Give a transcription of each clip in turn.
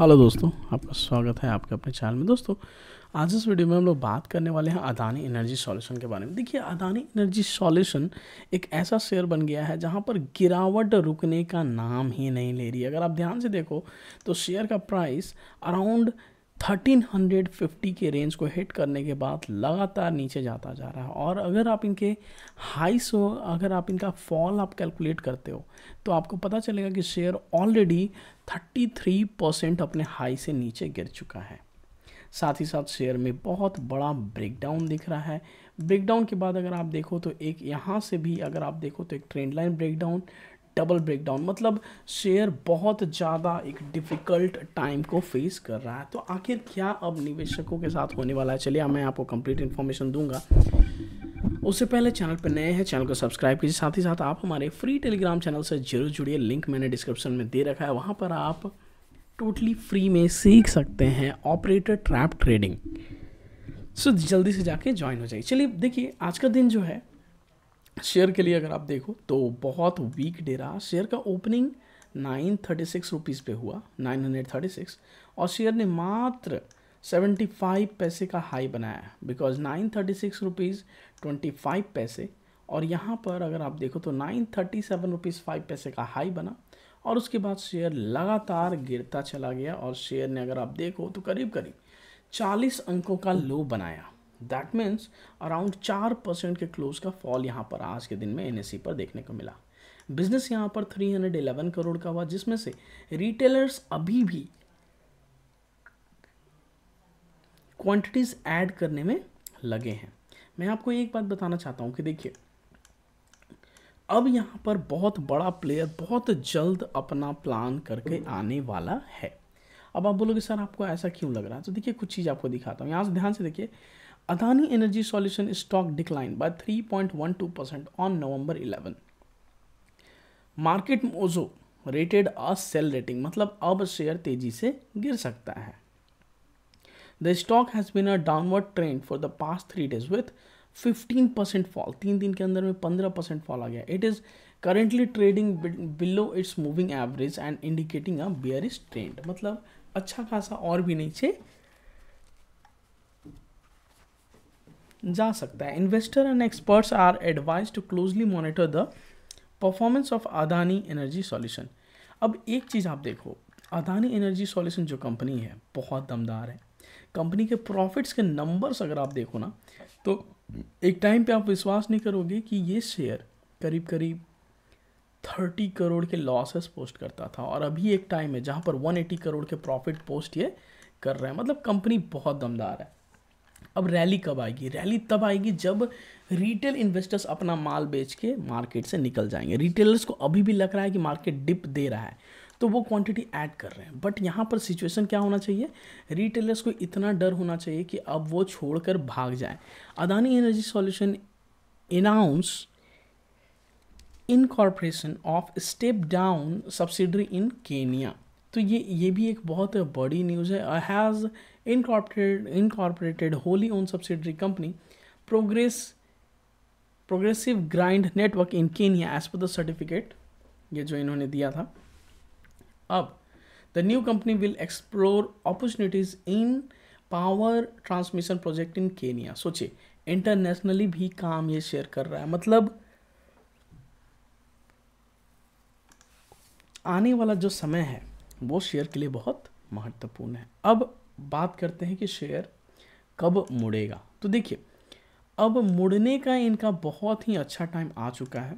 Hello दोस्तों आपका स्वागत है आपके अपने चैनल में दोस्तों आज इस वीडियो में हम लोग बात करने वाले हैं अदानी एनर्जी सॉल्यूशन के बारे में देखिए अदानी एनर्जी सॉल्यूशन एक ऐसा शेयर बन गया है जहां पर गिरावट रुकने का नाम ही नहीं ले रही अगर आप ध्यान से देखो तो शेयर का प्राइस अराउंड 1350 के रेंज को हिट करने के बाद लगातार नीचे जाता जा रहा है और अगर आप इनके हाई सो अगर आप इनका फॉल आप कैलकुलेट करते हो तो आपको पता चलेगा कि शेयर ऑलरेडी 33 परसेंट अपने हाई से नीचे गिर चुका है साथ ही साथ शेयर में बहुत बड़ा ब्रेकडाउन दिख रहा है ब्रेकडाउन के बाद अगर आप देखो तो एक यहाँ से भी अगर आप देखो तो एक trend line breakdown double breakdown मतलब शेयर बहुत ज़्यादा एक डिफ़िकल्ट टाइम को फेस कर रहा है तो आखिर क्या अब निवेशकों के साथ होने वाला है चलिए मैं आपको कंप्लीट इन्फॉर्मेशन दूंगा उससे पहले चैनल पर नए हैं चैनल को सब्सक्राइब कीजिए साथ ही साथ आप हमारे फ्री टेलीग्राम चैनल से जरूर जुड़िए लिंक मैंने डिस्क्रिप्शन में दे रखा है वहाँ पर आप टोटली फ्री में सीख सकते हैं ऑपरेटर ट्रैप ट्रेडिंग सो जल्दी से जाके ज्वाइन हो जाइए चलिए देखिए आज का दिन जो है शेयर के लिए अगर आप देखो तो बहुत वीक डे रहा शेयर का opening nine thirty six rupees पे हुआ नाइन हंड्रेड थर्टी सिक्स और शेयर ने मात्र सेवेंटी फाइव पैसे का हाई बनाया because nine thirty six rupees twenty five पैसे और यहाँ पर अगर आप देखो तो nine thirty seven rupees five पैसे का हाई बना और उसके बाद शेयर लगातार गिरता चला गया और शेयर ने अगर आप देखो तो करीब करीब चालीस अंकों का लो बनाया दैट मीन्स अराउंड चार परसेंट के क्लोज का फॉल यहाँ पर आज के दिन में एन e पर देखने को मिला बिजनेस यहाँ पर 311 करोड़ का हुआ जिसमें से रिटेलर्स अभी भी क्वांटिटीज़ ऐड करने में लगे हैं मैं आपको एक बात बताना चाहता हूँ कि देखिए अब यहाँ पर बहुत बड़ा प्लेयर बहुत जल्द अपना प्लान करके आने वाला है अब आप बोलोगे सर आपको ऐसा क्यों लग रहा है तो देखिए कुछ चीज़ आपको दिखाता हूँ यहाँ से ध्यान से देखिए Adani Energy Solution stock declined by 3.12% on November 11. Market Mojo rated a sell rating मतलब अब शेयर तेजी से गिर सकता है the stock has been a downward trend for the past three days विथ 15 परसेंट फॉल तीन दिन के अंदर में 15 परसेंट फॉल आ गया it is currently trading below its moving average and indicating a bearish trend मतलब अच्छा खासा और भी नीचे जा सकता है investor and experts are advise to closely monitor the performance of Adani energy solution अब एक चीज़ आप देखो अदानी एनर्जी सॉल्यूशन जो कंपनी है बहुत दमदार है कंपनी के प्रॉफिट्स के नंबर्स अगर आप देखो ना तो एक टाइम पे आप विश्वास नहीं करोगे कि ये शेयर करीब करीब थर्टी करोड़ के लॉसेस पोस्ट करता था और अभी एक टाइम है जहाँ पर वन एटी करोड़ के प्रॉफिट पोस्ट ये कर रहे हैं मतलब कंपनी बहुत दमदार है अब रैली कब आएगी रैली तब आएगी जब रिटेल इन्वेस्टर्स अपना माल बेच के मार्केट से निकल जाएंगे रिटेलर्स को अभी भी लग रहा है कि मार्केट डिप दे रहा है तो वो क्वांटिटी ऐड कर रहे हैं बट यहाँ पर सिचुएशन क्या होना चाहिए रिटेलर्स को इतना डर होना चाहिए कि अब वो छोड़कर भाग जाए Adani energy solution announce incorporation of step down subsidiary in Kenya तो ये ये भी एक बहुत बड़ी न्यूज़ है has incorporated incorporated wholly own subsidiary company progress progressive grind network in Kenya as per the certificate ये जो इन्होंने दिया था अब the new company will explore opportunities in power transmission project in Kenya सोचिए इंटरनेशनली भी काम ये शेयर कर रहा है मतलब आने वाला जो समय है वो शेयर के लिए बहुत महत्वपूर्ण है अब बात करते हैं कि शेयर कब मुड़ेगा तो देखिए अब मुड़ने का इनका बहुत ही अच्छा टाइम आ चुका है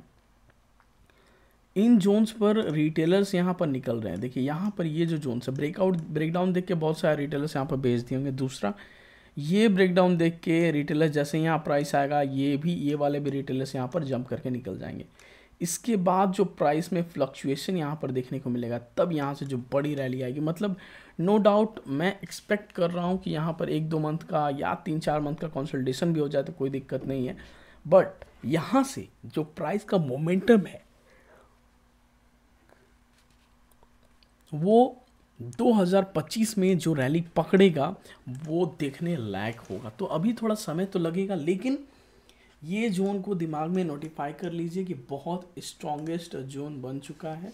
इन जोन्स पर रिटेलर्स यहाँ पर निकल रहे हैं देखिए यहाँ पर ये जो जोन्स है ब्रेकआउट ब्रेकडाउन देख के बहुत सारे रिटेलर्स यहाँ पर बेच दिए होंगे दूसरा ये ब्रेकडाउन देख के रिटेलर्स जैसे यहाँ प्राइस आएगा ये भी ये वाले भी रिटेलर्स यहाँ पर जंप करके निकल जाएंगे इसके बाद जो प्राइस में फ्लक्चुएशन यहाँ पर देखने को मिलेगा तब यहाँ से जो बड़ी रैली आएगी मतलब नो no डाउट मैं एक्सपेक्ट कर रहा हूँ कि यहाँ पर एक दो मंथ का या तीन चार मंथ का कंसल्टेशन भी हो जाए तो कोई दिक्कत नहीं है बट यहाँ से जो प्राइस का मोमेंटम है वो 2025 में जो रैली पकड़ेगा वो देखने लायक होगा तो अभी थोड़ा समय तो लगेगा लेकिन ये जोन को दिमाग में नोटिफाई कर लीजिए कि बहुत स्ट्रॉन्गेस्ट जोन बन चुका है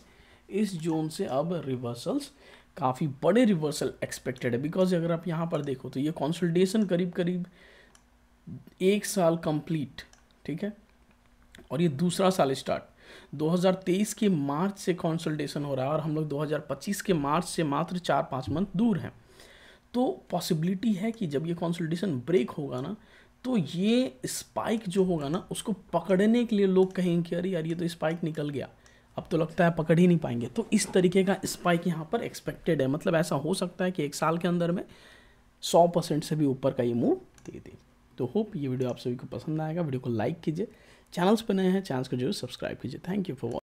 इस जोन से अब रिवर्सल्स काफ़ी बड़े रिवर्सल एक्सपेक्टेड है बिकॉज अगर आप यहाँ पर देखो तो ये कॉन्सल्टेशन करीब करीब एक साल कंप्लीट ठीक है और ये दूसरा साल स्टार्ट 2023 के मार्च से कॉन्सल्टेशन हो रहा है और हम लोग 2025 के मार्च से मात्र चार पाँच मंथ दूर हैं तो पॉसिबिलिटी है कि जब ये कॉन्सल्टेशन ब्रेक होगा ना तो ये स्पाइक जो होगा ना उसको पकड़ने के लिए लोग कहेंगे कि अरे यार ये तो स्पाइक निकल गया अब तो लगता है पकड़ ही नहीं पाएंगे तो इस तरीके का स्पाइक यहाँ पर एक्सपेक्टेड है मतलब ऐसा हो सकता है कि एक साल के अंदर में सौ परसेंट से भी ऊपर का ये मूव दे दे तो होप ये वीडियो आप सभी को पसंद आएगा वीडियो को लाइक कीजिए चैनल्स पर नए हैं चैनल्स को जरूर सब्सक्राइब कीजिए थैंक यू फॉर